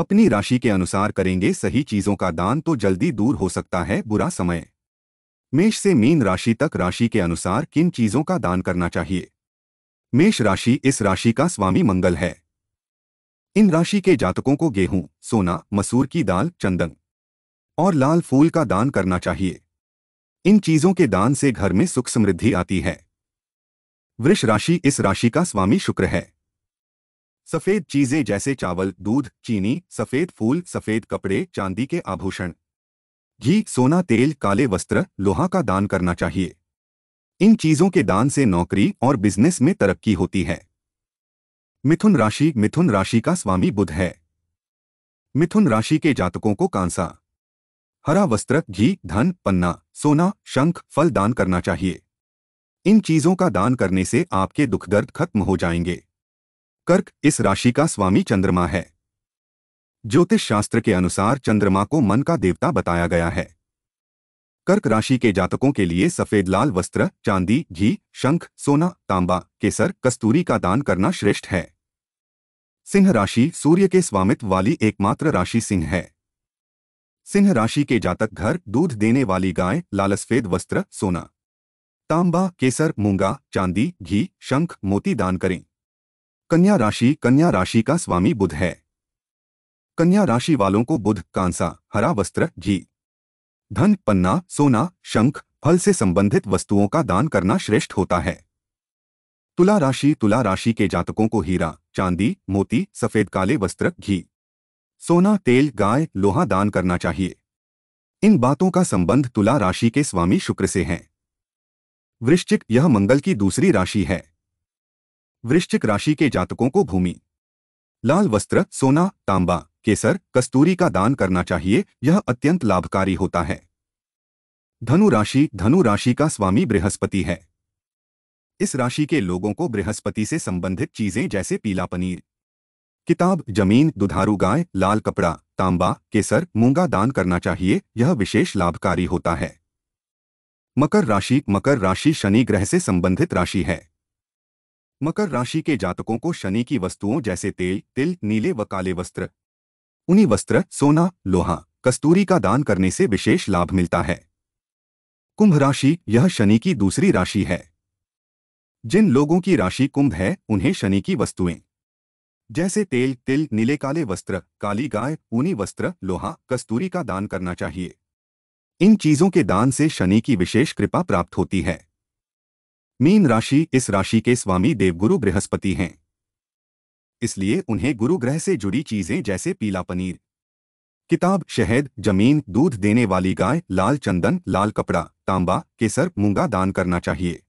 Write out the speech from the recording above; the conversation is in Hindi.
अपनी राशि के अनुसार करेंगे सही चीजों का दान तो जल्दी दूर हो सकता है बुरा समय मेष से मीन राशि तक राशि के अनुसार किन चीजों का दान करना चाहिए मेष राशि इस राशि का स्वामी मंगल है इन राशि के जातकों को गेहूं सोना मसूर की दाल चंदन और लाल फूल का दान करना चाहिए इन चीजों के दान से घर में सुख समृद्धि आती है वृष राशि इस राशि का स्वामी शुक्र है सफेद चीजें जैसे चावल दूध चीनी सफेद फूल सफेद कपड़े चांदी के आभूषण घी सोना तेल काले वस्त्र लोहा का दान करना चाहिए इन चीजों के दान से नौकरी और बिजनेस में तरक्की होती है मिथुन राशि मिथुन राशि का स्वामी बुध है मिथुन राशि के जातकों को कांसा हरा वस्त्र घी धन पन्ना सोना शंख फल दान करना चाहिए इन चीजों का दान करने से आपके दुख दर्द खत्म हो जाएंगे कर्क इस राशि का स्वामी चंद्रमा है ज्योतिष शास्त्र के अनुसार चंद्रमा को मन का देवता बताया गया है कर्क राशि के जातकों के लिए सफेद लाल वस्त्र चांदी घी शंख सोना तांबा केसर कस्तूरी का दान करना श्रेष्ठ है सिंह राशि सूर्य के स्वामित्व वाली एकमात्र राशि सिंह है सिंह राशि के जातक घर दूध देने वाली गाय लालसफेद वस्त्र सोना तांबा केसर मूंगा चांदी घी शंख मोती दान करें कन्या राशि कन्या राशि का स्वामी बुध है कन्या राशि वालों को बुध कांसा हरा वस्त्र घी धन पन्ना सोना शंख फल से संबंधित वस्तुओं का दान करना श्रेष्ठ होता है तुला राशि तुला राशि के जातकों को हीरा चांदी मोती सफेद काले वस्त्र घी सोना तेल गाय लोहा दान करना चाहिए इन बातों का संबंध तुला राशि के स्वामी शुक्र से है वृश्चिक यह मंगल की दूसरी राशि है वृश्चिक राशि के जातकों को भूमि लाल वस्त्र सोना तांबा केसर कस्तूरी का दान करना चाहिए यह अत्यंत लाभकारी होता है धनु राशि धनु राशि का स्वामी बृहस्पति है इस राशि के लोगों को बृहस्पति से संबंधित चीजें जैसे पीला पनीर किताब जमीन दुधारू गाय लाल कपड़ा तांबा केसर मूंगा दान करना चाहिए यह विशेष लाभकारी होता है मकर राशि मकर राशि शनि ग्रह से संबंधित राशि है मकर राशि के जातकों को शनि की वस्तुओं जैसे तेल तिल नीले व काले वस्त्र उन्हीं वस्त्र सोना लोहा कस्तूरी का दान करने से विशेष लाभ मिलता है कुंभ राशि यह शनि की दूसरी राशि है जिन लोगों की राशि कुंभ है उन्हें शनि की वस्तुएं जैसे तेल तिल नीले काले वस्त्र काली गाय ऊनी वस्त्र लोहा कस्तूरी का दान करना चाहिए इन चीजों के दान से शनि की विशेष कृपा प्राप्त होती है मीन राशि इस राशि के स्वामी देवगुरु बृहस्पति हैं इसलिए उन्हें गुरु ग्रह से जुड़ी चीजें जैसे पीला पनीर किताब शहद जमीन दूध देने वाली गाय लाल चंदन लाल कपड़ा तांबा केसर मूंगा दान करना चाहिए